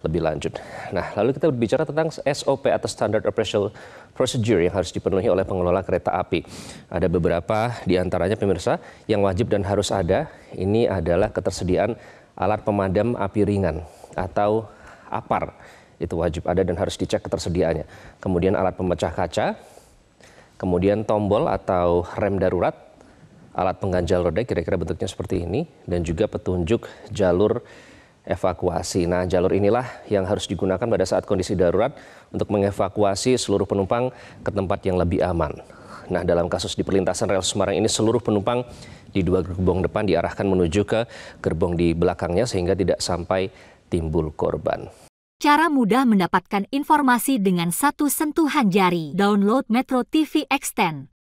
lebih lanjut. Nah, lalu kita berbicara tentang SOP atau Standard Operational Procedure yang harus dipenuhi oleh pengelola kereta api. Ada beberapa di antaranya pemirsa yang wajib dan harus ada. Ini adalah ketersediaan alat pemadam api ringan atau APAR. Itu wajib ada dan harus dicek ketersediaannya. Kemudian alat pemecah kaca, kemudian tombol atau rem darurat, alat pengganjal roda kira-kira bentuknya seperti ini, dan juga petunjuk jalur evakuasi. Nah, jalur inilah yang harus digunakan pada saat kondisi darurat untuk mengevakuasi seluruh penumpang ke tempat yang lebih aman. Nah, dalam kasus di perlintasan rel Semarang ini seluruh penumpang di dua gerbong depan diarahkan menuju ke gerbong di belakangnya sehingga tidak sampai timbul korban. Cara mudah mendapatkan informasi dengan satu sentuhan jari. Download Metro TV Extend.